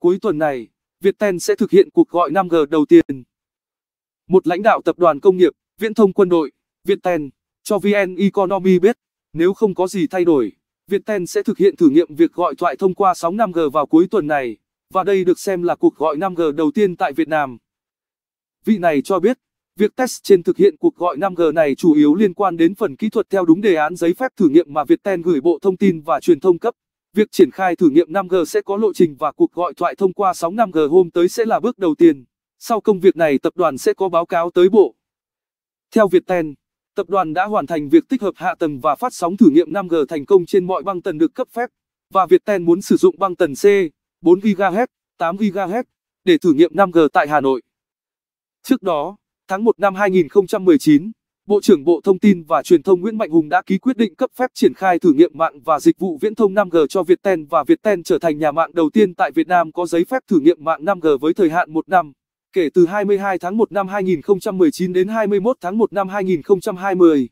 Cuối tuần này, Viettel sẽ thực hiện cuộc gọi 5G đầu tiên. Một lãnh đạo tập đoàn công nghiệp, viễn thông quân đội, Viettel, cho VN Economy biết, nếu không có gì thay đổi, Viettel sẽ thực hiện thử nghiệm việc gọi thoại thông qua sóng 5G vào cuối tuần này, và đây được xem là cuộc gọi 5G đầu tiên tại Việt Nam. Vị này cho biết, việc test trên thực hiện cuộc gọi 5G này chủ yếu liên quan đến phần kỹ thuật theo đúng đề án giấy phép thử nghiệm mà Viettel gửi Bộ Thông tin và Truyền thông cấp. Việc triển khai thử nghiệm 5G sẽ có lộ trình và cuộc gọi thoại thông qua sóng 5G hôm tới sẽ là bước đầu tiên. Sau công việc này tập đoàn sẽ có báo cáo tới bộ. Theo Viettel, tập đoàn đã hoàn thành việc tích hợp hạ tầng và phát sóng thử nghiệm 5G thành công trên mọi băng tần được cấp phép và Viettel muốn sử dụng băng tần C 4 GHz, 8 GHz để thử nghiệm 5G tại Hà Nội. Trước đó, tháng 1 năm 2019 Bộ trưởng Bộ Thông tin và Truyền thông Nguyễn Mạnh Hùng đã ký quyết định cấp phép triển khai thử nghiệm mạng và dịch vụ viễn thông 5G cho Viettel và Viettel trở thành nhà mạng đầu tiên tại Việt Nam có giấy phép thử nghiệm mạng 5G với thời hạn 1 năm, kể từ 22 tháng 1 năm 2019 đến 21 tháng 1 năm 2020.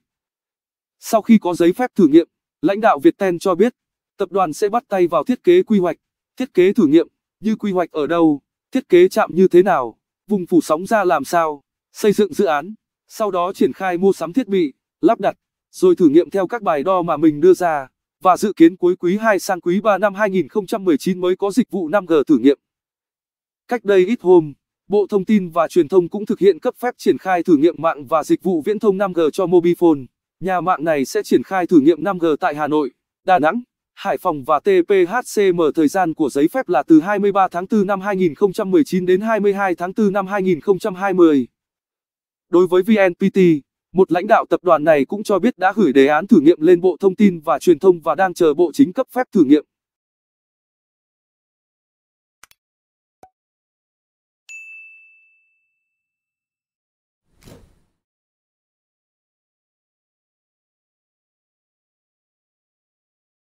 Sau khi có giấy phép thử nghiệm, lãnh đạo Viettel cho biết, tập đoàn sẽ bắt tay vào thiết kế quy hoạch, thiết kế thử nghiệm, như quy hoạch ở đâu, thiết kế chạm như thế nào, vùng phủ sóng ra làm sao, xây dựng dự án sau đó triển khai mua sắm thiết bị, lắp đặt, rồi thử nghiệm theo các bài đo mà mình đưa ra, và dự kiến cuối quý 2 sang quý 3 năm 2019 mới có dịch vụ 5G thử nghiệm. Cách đây ít hôm, Bộ Thông tin và Truyền thông cũng thực hiện cấp phép triển khai thử nghiệm mạng và dịch vụ viễn thông 5G cho Mobifone. Nhà mạng này sẽ triển khai thử nghiệm 5G tại Hà Nội, Đà Nẵng, Hải Phòng và TPHCM thời gian của giấy phép là từ 23 tháng 4 năm 2019 đến 22 tháng 4 năm 2020. Đối với VNPT, một lãnh đạo tập đoàn này cũng cho biết đã gửi đề án thử nghiệm lên Bộ Thông tin và Truyền thông và đang chờ Bộ Chính cấp phép thử nghiệm.